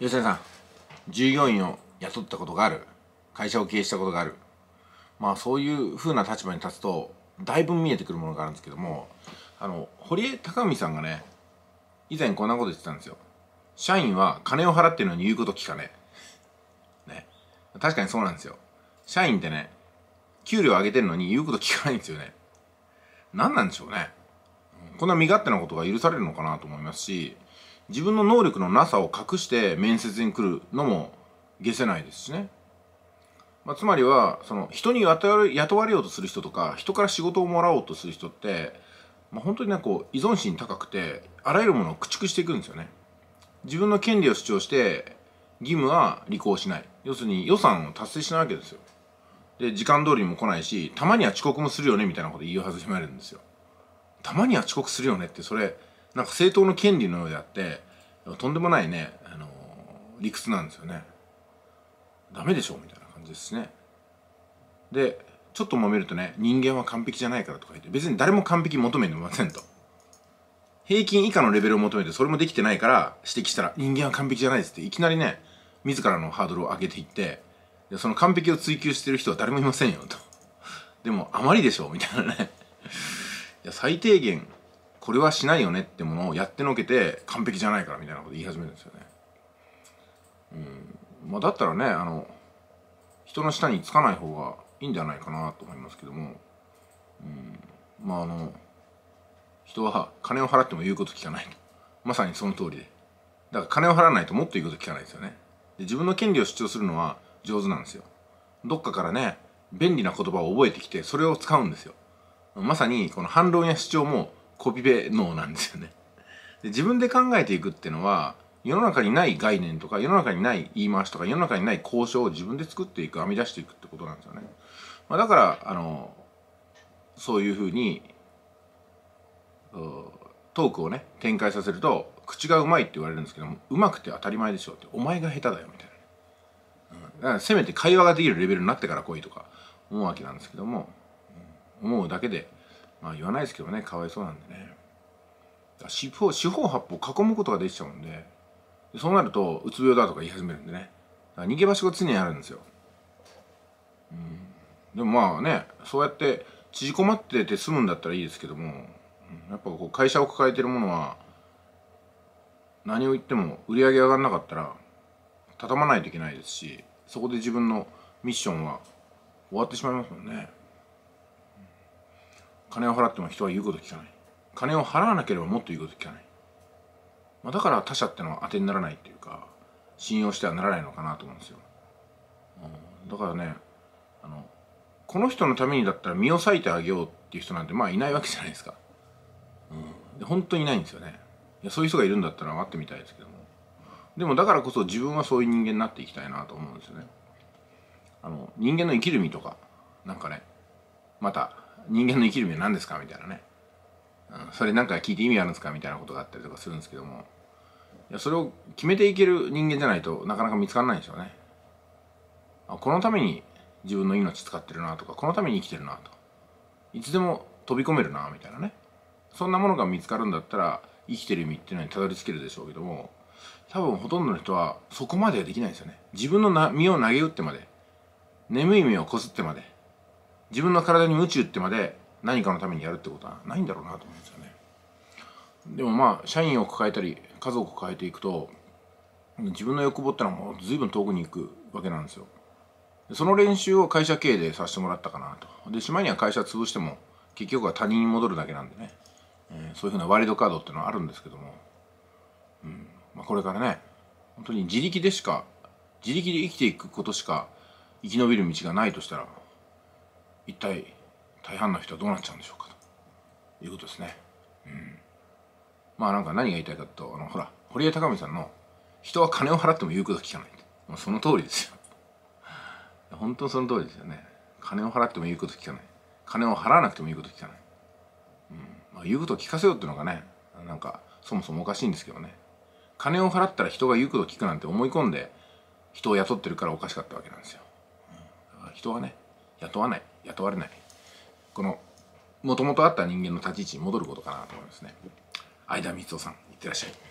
吉田さん従業員を雇ったことがある会社を経営したことがあるまあそういうふうな立場に立つとだいぶ見えてくるものがあるんですけどもあの堀江貴文さんがね以前こんなこと言ってたんですよ社員は金を払ってるのに言うこと聞かねね確かにそうなんですよ社員ってね給料上げてるのに言うこと聞かないんですよね何なんでしょうねこんな身勝手なことが許されるのかなと思いますし自分の能力のなさを隠して面接に来るのも下せないですしね。まあ、つまりは、その人に雇われ雇われようとする人とか、人から仕事をもらおうとする人って、まあ、本当にね、こう依存心高くて、あらゆるものを駆逐していくんですよね。自分の権利を主張して、義務は履行しない。要するに予算を達成しないわけですよ。で、時間通りにも来ないし、たまには遅刻もするよね、みたいなこと言い始めるんですよ。たまには遅刻するよねって、それ、なんか政党の権利のようであってとんでもないね、あのー、理屈なんですよねダメでしょみたいな感じですねでちょっと揉めるとね人間は完璧じゃないからとか言って別に誰も完璧求めてませんと平均以下のレベルを求めてそれもできてないから指摘したら人間は完璧じゃないですっていきなりね自らのハードルを上げていってでその完璧を追求してる人は誰もいませんよとでもあまりでしょみたいなねいや最低限これはしないよねってものをやってのけて完璧じゃないからみたいなこと言い始めるんですよね。うんまあ、だったらねあの人の下につかない方がいいんじゃないかなと思いますけども、うん、まああの人は金を払っても言うこと聞かないとまさにその通りでだから金を払わないともっと言うこと聞かないですよねで自分の権利を主張するのは上手なんですよどっかからね便利な言葉を覚えてきてそれを使うんですよまさにこの反論や主張もコピペ脳なんですよね。で自分で考えていくっていうのは世の中にない概念とか世の中にない言い回しとか世の中にない交渉を自分で作っていく編み出していくってことなんですよね。まあ、だからあのそういうふうにトークをね展開させると口がうまいって言われるんですけどもうまくて当たり前でしょってお前が下手だよみたいな、うん、だからせめて会話ができるレベルになってから来いとか思うわけなんですけども、ん、思うだけでまあ言わないですけどねかわいそうなんでね四方四方八方囲むことができちゃうんでそうなるとうつ病だとか言い始めるんでね逃げ場所が常にあるんですよ、うん、でもまあねそうやって縮こまってて済むんだったらいいですけどもやっぱこう会社を抱えてるものは何を言っても売り上げ上がらなかったら畳まないといけないですしそこで自分のミッションは終わってしまいますもんね。金を払っても人は言うこと聞かない金を払わなければもっと言うこと聞かない、まあ、だから他者ってのは当てにならないっていうか信用してはならないのかなと思うんですよ、うん、だからねあのこの人のためにだったら身を裂いてあげようっていう人なんてまあいないわけじゃないですか、うん、で本当にいないんですよねいやそういう人がいるんだったら会ってみたいですけどもでもだからこそ自分はそういう人間になっていきたいなと思うんですよねあの人間の生きる身とかなんかねまた人間の生きる意味は何ですかみたいなね、うん、それなんか聞いて意味あるんですかみたいなことがあったりとかするんですけどもいやそれを決めていける人間じゃないとなかなか見つからないんでしょうねあこのために自分の命使ってるなとかこのために生きてるなといつでも飛び込めるなみたいなねそんなものが見つかるんだったら生きてる意味っていうのにたどり着けるでしょうけども多分ほとんどの人はそこまではできないですよね自分の身を投げ打ってまで眠い目をこすってまで自分の体に宇宙ってまで何かのためにやるってことはないんだろうなと思うんですよねでもまあ社員を抱えたり家族を抱えていくと自分の欲望ってのはもう随分遠くに行くわけなんですよその練習を会社経営でさせてもらったかなとでしまいには会社潰しても結局は他人に戻るだけなんでね、えー、そういうふうなワイルドカードっていうのはあるんですけども、うんまあ、これからね本当に自力でしか自力で生きていくことしか生き延びる道がないとしたら一体大半の人はどうなっちゃうんでしょうかということですね。うん、まあなんか何が言いたいかとあのほら堀江貴美さんの「人は金を払っても言うこと聞かない」もうその通りですよ。本当その通りですよね。金を払っても言うこと聞かない。金を払わなくても言うこと聞かない。うんまあ、言うことを聞かせようっていうのがねなんかそもそもおかしいんですけどね。金を払ったら人が言うことを聞くなんて思い込んで人を雇ってるからおかしかったわけなんですよ。人はね雇わない。雇われないこのもともとあった人間の立ち位置に戻ることかなと思いますね相田光夫さんいってらっしゃい